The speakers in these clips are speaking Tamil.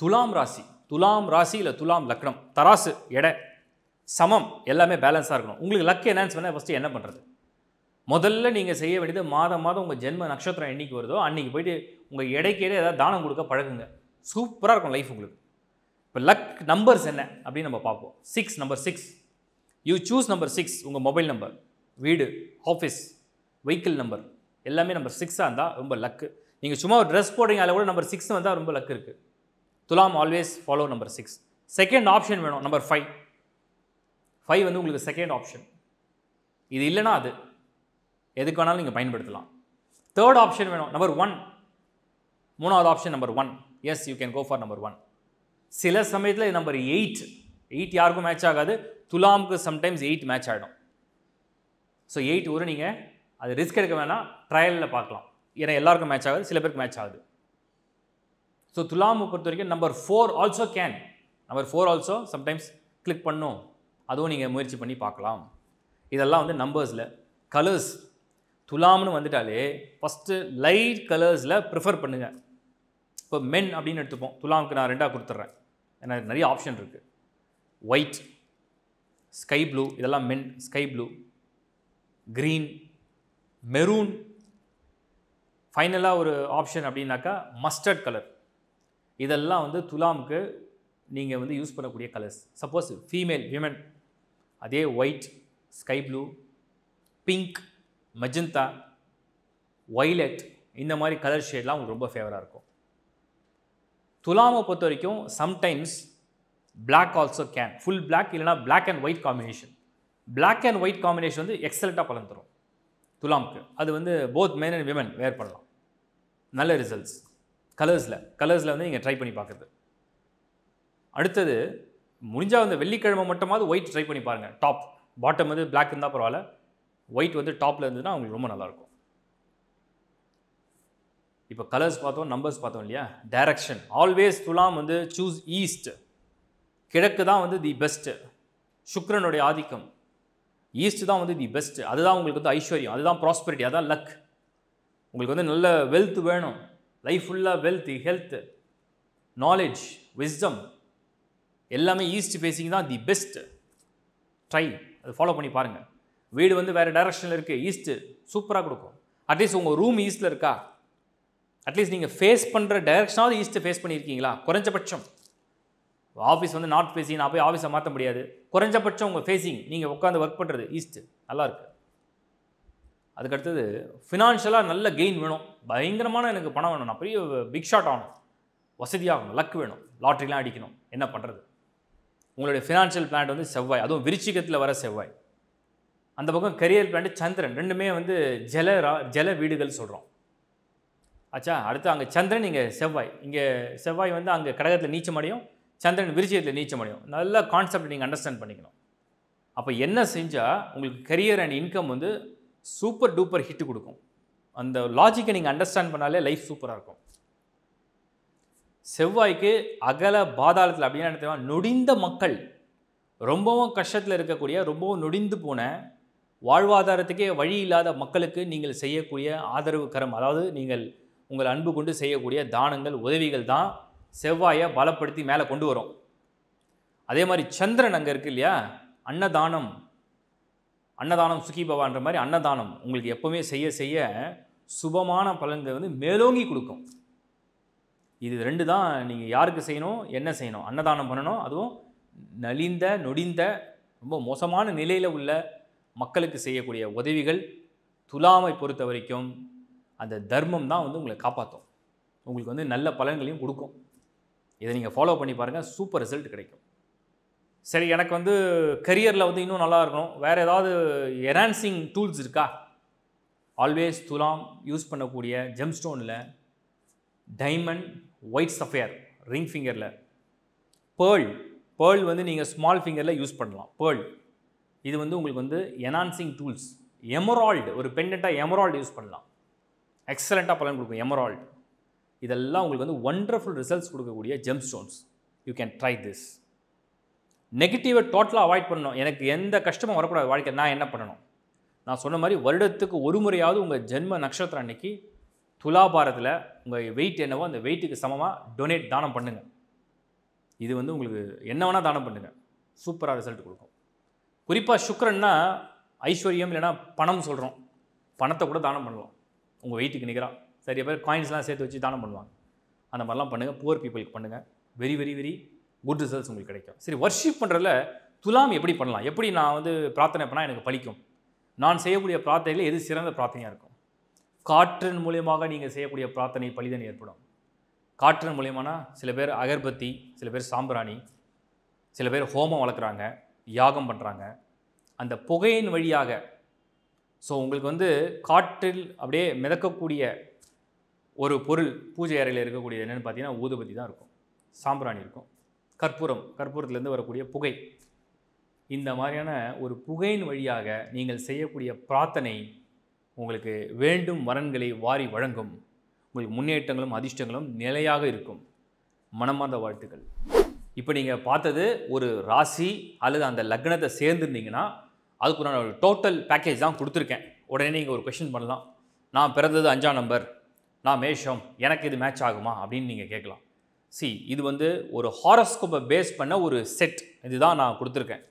துலாம் ராசி துலாம் ராசி இல்லை துலாம் லக்னம் தராசு எடை சமம் எல்லாமே பேலன்ஸாக இருக்கணும் உங்களுக்கு லக் என்னன்னு சொன்னால் ஃபஸ்ட்டு என்ன பண்ணுறது முதல்ல நீங்கள் செய்ய வேண்டியது மாதம் மாதம் உங்கள் ஜென்ம நட்சத்திரம் என்றைக்கு வருதோ அன்றைக்கி போயிட்டு உங்கள் இடைக்கேடே ஏதாவது தானம் கொடுக்க பழகுங்க சூப்பராக இருக்கும் லைஃப் உங்களுக்கு இப்போ லக் நம்பர்ஸ் என்ன அப்படின்னு நம்ம பார்ப்போம் six number six you choose number six உங்கள் மொபைல் நம்பர் வீடு ஆஃபீஸ் வெஹிக்கிள் நம்பர் எல்லாமே நம்பர் சிக்ஸாக இருந்தால் ரொம்ப லக்கு நீங்கள் சும்மா ஒரு ட்ரெஸ் போடுறீங்க அதில் கூட நம்பர் சிக்ஸ் வந்தால் ரொம்ப லக் இருக்குது துலாம் always follow number six second option வேணும் நம்பர் ஃபைவ் ஃபைவ் வந்து உங்களுக்கு செகண்ட் ஆப்ஷன் இது இல்லைனா அது எதுக்கு வேணாலும் நீங்கள் பயன்படுத்தலாம் தேர்ட் ஆப்ஷன் வேணும் நம்பர் ஒன் மூணாவது option number one yes you can go for number one சில சமயத்தில் இது நம்பர் எயிட் எயிட் யாருக்கும் மேட்ச் ஆகாது துலாமுக்கு சம்டைம்ஸ் எயிட் மேட்ச் ஆகிடும் ஸோ எயிட் ஒரு நீங்கள் அது ரிஸ்க் எடுக்க வேணால் ட்ரையலில் பார்க்கலாம் ஏன்னா எல்லாருக்கும் மேட்ச் ஆகாது சில பேருக்கு மேட்ச் ஆகுது ஸோ துலாமை பொறுத்த வரைக்கும் number four also can number four also sometimes click பண்ணும் அதுவும் நீங்கள் முயற்சி பண்ணி பார்க்கலாம் இதெல்லாம் வந்து நம்பர்ஸில் கலர்ஸ் துலாம்னு வந்துட்டாலே ஃபஸ்ட்டு லைட் கலர்ஸில் ப்ரிஃபர் பண்ணுங்கள் இப்போ மென் அப்படின்னு எடுத்துப்போம் துலாமுக்கு நான் ரெண்டாக கொடுத்துட்றேன் ஏன்னா நிறைய ஆப்ஷன் இருக்குது ஒயிட் ஸ்கை ப்ளூ இதெல்லாம் men sky blue green maroon ஃபைனலாக ஒரு ஆப்ஷன் அப்படின்னாக்கா மஸ்டர்ட் கலர் இதெல்லாம் வந்து துலாமுக்கு நீங்கள் வந்து யூஸ் பண்ணக்கூடிய கலர்ஸ் சப்போஸ் ஃபீமேல் விமன் அதே white sky blue pink magenta violet இந்த மாதிரி கலர் ஷேட்லாம் உங்களுக்கு ரொம்ப ஃபேவராக இருக்கும் துலாமை பொறுத்த வரைக்கும் sometimes black also can full black இல்லைனா black and white combination black and white combination வந்து எக்ஸலண்ட்டாக பலன் தரும் துலாம்க்கு அது வந்து both man and women wear பண்ணலாம் நல்ல ரிசல்ட்ஸ் கலர்ஸில் கலர்ஸில் வந்து நீங்கள் ட்ரை பண்ணி பார்க்குறது அடுத்தது முடிஞ்சால் வந்து வெள்ளிக்கிழமை மட்டுமாவது ஒயிட் ட்ரை பண்ணி பாருங்கள் டாப் பாட்டம் வந்து பிளாக் இருந்தால் பரவாயில்ல ஒயிட் வந்து டாப்பில் இருந்ததுன்னா அவங்களுக்கு ரொம்ப நல்லாயிருக்கும் இப்போ கலர்ஸ் பார்த்தோம் நம்பர்ஸ் பார்த்தோம் இல்லையா டைரக்ஷன் ஆல்வேஸ் துலாம் வந்து சூஸ் ஈஸ்ட் கிழக்கு தான் வந்து தி பெஸ்ட்டு சுக்ரனுடைய ஆதிக்கம் ஈஸ்ட் தான் வந்து தி பெஸ்ட்டு அதுதான் உங்களுக்கு வந்து ஐஸ்வர்யம் அதுதான் ப்ராஸ்பரிட்டி அதுதான் லக் உங்களுக்கு வந்து நல்ல வெல்த் வேணும் லைஃப் ஃபுல்லாக வெல்த் ஹெல்த்து நாலேஜ் விஸ்டம் எல்லாமே ஈஸ்ட் ஃபேஸிங் தான் தி பெஸ்ட்டு ட்ரை அது ஃபாலோ பண்ணி பாருங்கள் வீடு வந்து வேறு டைரக்ஷனில் இருக்குது ஈஸ்ட்டு சூப்பராக கொடுக்கும் அட்லீஸ்ட் உங்கள் ரூம் ஈஸ்ட்டில் இருக்கா அட்லீஸ்ட் நீங்கள் ஃபேஸ் பண்ணுற டைரக்ஷனாவது ஈஸ்ட்டு ஃபேஸ் பண்ணியிருக்கீங்களா குறைஞ்சபட்சம் ஆஃபீஸ் வந்து நார்த் ஃபேஸிங் நான் போய் ஆஃபீஸை மாற்ற முடியாது குறைஞ்சபட்சம் உங்கள் ஃபேஸிங் நீங்கள் உட்காந்து ஒர்க் பண்ணுறது ஈஸ்ட்டு நல்லாயிருக்கு அதுக்கடுத்தது ஃபினான்ஷியலாக நல்ல கெயின் வேணும் பயங்கரமான எனக்கு பணம் வேணும் நான் பெரிய பிக் ஷாட் ஆகணும் வசதியாகணும் லக் வேணும் லாட்ரிலாம் அடிக்கணும் என்ன பண்ணுறது உங்களுடைய ஃபினான்ஷியல் பிளான் வந்து செவ்வாய் அதுவும் விருச்சிகத்தில் வர செவ்வாய் அந்த பக்கம் கரியர் பிளான் சந்திரன் ரெண்டுமே வந்து ஜல ஜல வீடுகள் சொல்கிறோம் ஆச்சா அடுத்து அங்கே சந்திரன் இங்கே செவ்வாய் இங்கே செவ்வாய் வந்து அங்கே கடகத்தில் நீச்ச அடையும் சந்திரன் விருச்சியத்தில் நீச்சம் அடையும் நல்ல கான்செப்ட் நீங்கள் அண்டர்ஸ்டாண்ட் பண்ணிக்கணும் அப்போ என்ன செஞ்சால் உங்களுக்கு கரியர் அண்ட் இன்கம் வந்து சூப்பர் டூப்பர் ஹிட் கொடுக்கும் அந்த லாஜிக்கை நீங்கள் அண்டர்ஸ்டாண்ட் பண்ணாலே லைஃப் சூப்பராக இருக்கும் செவ்வாய்க்கு அகல பாதாளத்தில் அப்படின்னா என்ன நொடிந்த மக்கள் ரொம்பவும் கஷ்டத்தில் இருக்கக்கூடிய ரொம்பவும் நொடிந்து போன வாழ்வாதாரத்துக்கே வழி இல்லாத மக்களுக்கு நீங்கள் செய்யக்கூடிய ஆதரவு கரம் அதாவது நீங்கள் உங்கள் அன்பு கொண்டு செய்யக்கூடிய தானங்கள் உதவிகள் தான் செவ்வாயை பலப்படுத்தி மேலே கொண்டு வரும் அதே மாதிரி சந்திரன் அங்கே இருக்கு இல்லையா அன்னதானம் அன்னதானம் சுகி பவான்ற மாதிரி அன்னதானம் உங்களுக்கு எப்போவுமே செய்ய செய்ய சுபமான பலன்களை வந்து மேலோங்கி கொடுக்கும் இது ரெண்டு தான் நீங்கள் யாருக்கு செய்யணும் என்ன செய்யணும் அன்னதானம் பண்ணணும் அதுவும் நலிந்த நொடிந்த ரொம்ப மோசமான நிலையில் உள்ள மக்களுக்கு செய்யக்கூடிய உதவிகள் துலாமை பொறுத்த வரைக்கும் அந்த தர்மம் தான் வந்து உங்களை காப்பாற்றும் உங்களுக்கு வந்து நல்ல பலன்களையும் கொடுக்கும் இதை நீங்கள் ஃபாலோ பண்ணி பாருங்கள் சூப்பர் ரிசல்ட் கிடைக்கும் சரி எனக்கு வந்து கரியரில் வந்து இன்னும் நல்லா இருக்கணும் வேறு ஏதாவது என்ஹான்சிங் டூல்ஸ் இருக்கா ஆல்வேஸ் துலாம் யூஸ் பண்ணக்கூடிய ஜெம்ஸ்டோனில் டைமண்ட் ஒயிட் சஃபேர் ரிங் ஃபிங்கரில் பேர்ல் பேர்ல் வந்து நீங்கள் ஸ்மால் ஃபிங்கரில் யூஸ் பண்ணலாம் பேர்ல் இது வந்து உங்களுக்கு வந்து என்ஹான்சிங் டூல்ஸ் எமரால்டு ஒரு பெண்டெண்ட்டாக எமரால்டு யூஸ் பண்ணலாம் எக்ஸலண்ட்டாக பலன் கொடுக்கும் எமரால்டு இதெல்லாம் உங்களுக்கு வந்து ஒண்டர்ஃபுல் ரிசல்ட்ஸ் கொடுக்கக்கூடிய gemstones you can try this நெகட்டிவை டோட்டலாக அவாய்ட் பண்ணணும் எனக்கு எந்த கஷ்டமும் வரக்கூடாது வாழ்க்கை நான் என்ன பண்ணணும் நான் சொன்ன மாதிரி வருடத்துக்கு ஒரு முறையாவது உங்கள் ஜென்ம நட்சத்திரம் அன்னைக்கு துலாபாரத்தில் உங்கள் வெயிட் என்னவோ அந்த வெயிட்டுக்கு சமமாக டொனேட் தானம் பண்ணுங்கள் இது வந்து உங்களுக்கு என்ன வேணால் தானம் பண்ணுங்கள் சூப்பராக ரிசல்ட் கொடுக்கும் குறிப்பாக சுக்கரன்னா ஐஸ்வர்யம் இல்லைனா பணம் சொல்கிறோம் பணத்தை கூட தானம் பண்ணலாம் உங்கள் வெயிட்டுக்கு நிற்கிறான் சரியா பேர் காயின்ஸ்லாம் சேர்த்து வச்சு தானம் பண்ணுவாங்க அந்த மாதிரிலாம் பண்ணுங்கள் புவர் பீப்புளுக்கு பண்ணுங்கள் very very very good results உங்களுக்கு கிடைக்கும் சரி ஒர்ஷிப் பண்ணுறதுல துலாம் எப்படி பண்ணலாம் எப்படி நான் வந்து பிரார்த்தனை பண்ணால் எனக்கு பழிக்கும் நான் செய்யக்கூடிய பிரார்த்தனையில் எது சிறந்த பிரார்த்தனையாக இருக்கும் காற்றின் மூலியமாக நீங்கள் செய்யக்கூடிய பிரார்த்தனை பழிதன் ஏற்படும் காற்றின் மூலியமானா சில பேர் அகர்பத்தி சில பேர் சாம்பிராணி சில பேர் ஹோமம் வளர்க்குறாங்க யாகம் பண்ணுறாங்க அந்த புகையின் வழியாக ஸோ உங்களுக்கு வந்து காற்றில் அப்படியே மிதக்கக்கூடிய ஒரு பொருள் பூஜை அறையில் இருக்கக்கூடிய என்னென்னு பார்த்தீங்கன்னா ஊதுபதி தான் இருக்கும் சாம்பிராணி இருக்கும் கற்பூரம் கற்பூரத்துலேருந்து வரக்கூடிய புகை இந்த மாதிரியான ஒரு புகையின் வழியாக நீங்கள் செய்யக்கூடிய பிரார்த்தனை உங்களுக்கு வேண்டும் வரன்களை வாரி வழங்கும் உங்களுக்கு முன்னேற்றங்களும் அதிர்ஷ்டங்களும் நிலையாக இருக்கும் மனமார்ந்த வாழ்த்துக்கள் இப்போ நீங்கள் பார்த்தது ஒரு ராசி அல்லது அந்த லக்னத்தை சேர்ந்துருந்தீங்கன்னா அதுக்கு நான் ஒரு டோட்டல் பேக்கேஜ் தான் கொடுத்துருக்கேன் உடனே நீங்கள் ஒரு கொஷின் பண்ணலாம் நான் பிறந்தது அஞ்சாம் நம்பர் நான் மேஷம் எனக்கு இது மேட்ச் ஆகுமா அப்படின்னு நீங்கள் கேட்கலாம் சி இது வந்து ஒரு ஹாரஸ்கோப்பை பேஸ் பண்ண ஒரு செட் இதுதான் நான் கொடுத்துருக்கேன்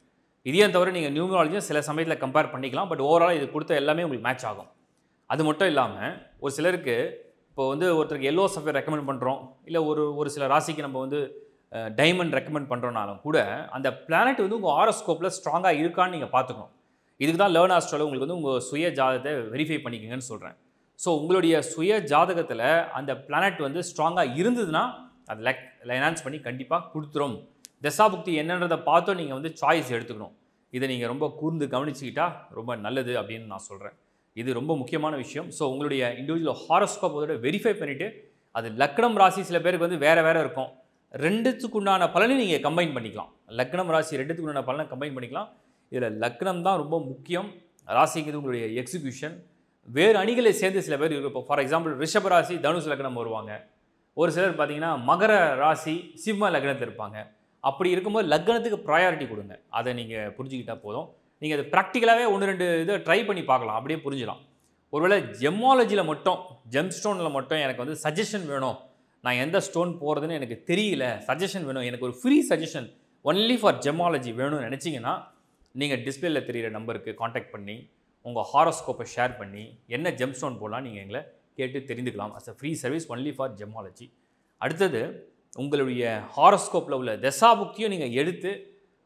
இதையும் தவிர நீங்கள் நியூமராலஜியும் சில சமயத்தில் கம்பேர் பண்ணிக்கலாம் பட் ஓவரால் இது கொடுத்த எல்லாமே உங்களுக்கு மேட்ச் ஆகும் அது மட்டும் இல்லாமல் ஒரு சிலருக்கு இப்போ வந்து ஒருத்தருக்கு எல்லோ சஃபேர் ரெக்கமெண்ட் பண்ணுறோம் இல்லை ஒரு ஒரு சில ராசிக்கு நம்ம வந்து டைமண்ட் ரெக்கமெண்ட் பண்ணுறோனாலும் கூட அந்த பிளானட் வந்து உங்கள் ஆரோஸ்கோப்பில் ஸ்ட்ராங்காக இருக்கான்னு நீங்கள் பார்த்துக்கணும் இதுக்கு தான் லேர்ன் ஆஸ்ட்ரோல உங்களுக்கு வந்து உங்கள் சுய ஜாதகத்தை வெரிஃபை பண்ணிக்கங்கன்னு சொல்கிறேன் ஸோ உங்களுடைய சுய ஜாதகத்தில் அந்த பிளானட் வந்து ஸ்ட்ராங்காக இருந்ததுன்னா அது லெக் லைனான்ஸ் பண்ணி கண்டிப்பாக கொடுத்துரும் தசாபுக்தி என்னன்றதை பார்த்தோம் நீங்கள் வந்து சாய்ஸ் எடுத்துக்கணும் இதை நீங்கள் ரொம்ப கூர்ந்து கவனிச்சுக்கிட்டா ரொம்ப நல்லது அப்படின்னு நான் சொல்கிறேன் இது ரொம்ப முக்கியமான விஷயம் ஸோ உங்களுடைய இண்டிவிஜுவல் ஹாரோஸ்கோப் அதோட வெரிஃபை பண்ணிவிட்டு அது லக்னம் ராசி சில பேருக்கு வந்து வேறு வேறு இருக்கும் ரெண்டுத்துக்கு உண்டான பலனை நீங்கள் கம்பைன் பண்ணிக்கலாம் லக்னம் ராசி ரெண்டுத்துக்கு உண்டான பலனை கம்பைன் பண்ணிக்கலாம் இதில் லக்னம் தான் ரொம்ப முக்கியம் ராசிங்கிறது உங்களுடைய எக்ஸிக்யூஷன் வேறு அணிகளை சேர்ந்து சில பேர் இருக்கும் ஃபார் எக்ஸாம்பிள் ரிஷபராசி தனுசு லக்னம் வருவாங்க ஒரு சிலர் பார்த்தீங்கன்னா மகர ராசி சிம்ம லக்னத்தில் இருப்பாங்க அப்படி இருக்கும்போது லக்னத்துக்கு ப்ரையாரிட்டி கொடுங்க அதை நீங்கள் புரிஞ்சுக்கிட்டால் போதும் நீங்கள் அதை ப்ராக்டிக்கலாகவே ஒன்று ரெண்டு இதை ட்ரை பண்ணி பார்க்கலாம் அப்படியே புரிஞ்சிடலாம் ஒருவேளை ஜெம்மாலஜியில் மட்டும் ஜெம் ஸ்டோனில் மட்டும் எனக்கு வந்து சஜஷன் வேணும் நான் எந்த ஸ்டோன் போகிறதுன்னு எனக்கு தெரியல சஜஷன் வேணும் எனக்கு ஒரு free suggestion only for gemology வேணும்னு நினச்சிங்கன்னா நீங்கள் டிஸ்பிளேயில் தெரிகிற நம்பருக்கு காண்டாக்ட் பண்ணி உங்கள் ஹாரோஸ்கோப்பை ஷேர் பண்ணி என்ன ஜெம் ஸ்டோன் போடலாம் நீங்கள் எங்களை கேட்டு தெரிந்துக்கலாம் as a free service only for gemology அடுத்தது உங்களுடைய ஹாரோஸ்கோப்பில் உள்ள தசா புக்கையும் நீங்கள் எடுத்து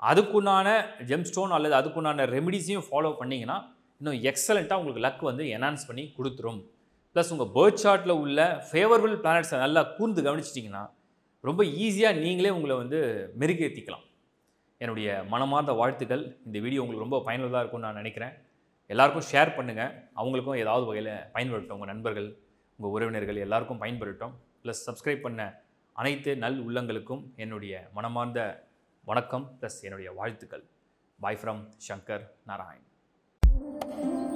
அதுக்குண்டான ஜெம்ஸ்டோன் அல்லது அதுக்குண்டான ரெமிடிஸையும் ஃபாலோ பண்ணிங்கன்னா இன்னும் எக்ஸலண்ட்டாக உங்களுக்கு லக் வந்து என்ஹான்ஸ் பண்ணி கொடுத்துரும் ப்ளஸ் உங்கள் பேர்த் சார்ட்டில் உள்ள ஃபேவரபிள் பிளானட்ஸை நல்லா கூர்ந்து கவனிச்சிட்டிங்கன்னா ரொம்ப ஈஸியாக நீங்களே உங்களை வந்து மெருகேற்றிக்கலாம் என்னுடைய மனமார்ந்த வாழ்த்துக்கள் இந்த வீடியோ உங்களுக்கு ரொம்ப பயனுள்ளதாக இருக்கும்னு நான் நினைக்கிறேன் எல்லாருக்கும் ஷேர் பண்ணுங்கள் அவங்களுக்கும் ஏதாவது வகையில் பயன்படுத்தும் உங்கள் நண்பர்கள் உங்கள் உறவினர்கள் எல்லாருக்கும் பயன்படுத்தும் ப்ளஸ் சப்ஸ்கிரைப் பண்ண அனைத்து நல் உள்ளங்களுக்கும் என்னுடைய மனமார்ந்த வணக்கம் ப்ளஸ் என்னுடைய வாழ்த்துக்கள் பாய் ஃப்ரம் ஷங்கர் நாராயண்